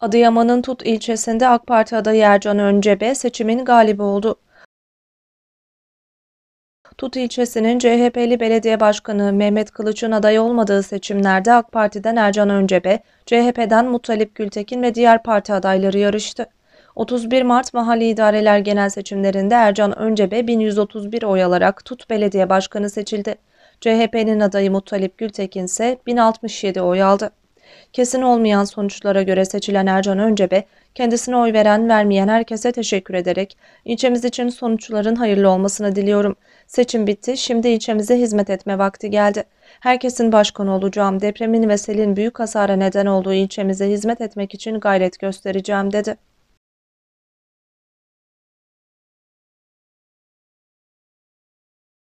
Adıyaman'ın Tut ilçesinde AK Parti adayı Ercan Öncebe seçimin galibi oldu. Tut ilçesinin CHP'li belediye başkanı Mehmet Kılıç'ın aday olmadığı seçimlerde AK Parti'den Ercan Öncebe, CHP'den Mutalip Gültekin ve diğer parti adayları yarıştı. 31 Mart Mahalli İdareler Genel Seçimlerinde Ercan Öncebe 1131 oy alarak Tut Belediye Başkanı seçildi. CHP'nin adayı Mutalip Gültekin ise 1067 oy aldı. Kesin olmayan sonuçlara göre seçilen Ercan Öncebe, kendisine oy veren vermeyen herkese teşekkür ederek ilçemiz için sonuçların hayırlı olmasını diliyorum. Seçim bitti, şimdi ilçemize hizmet etme vakti geldi. Herkesin başkanı olacağım, depremin ve selin büyük hasara neden olduğu ilçemize hizmet etmek için gayret göstereceğim dedi.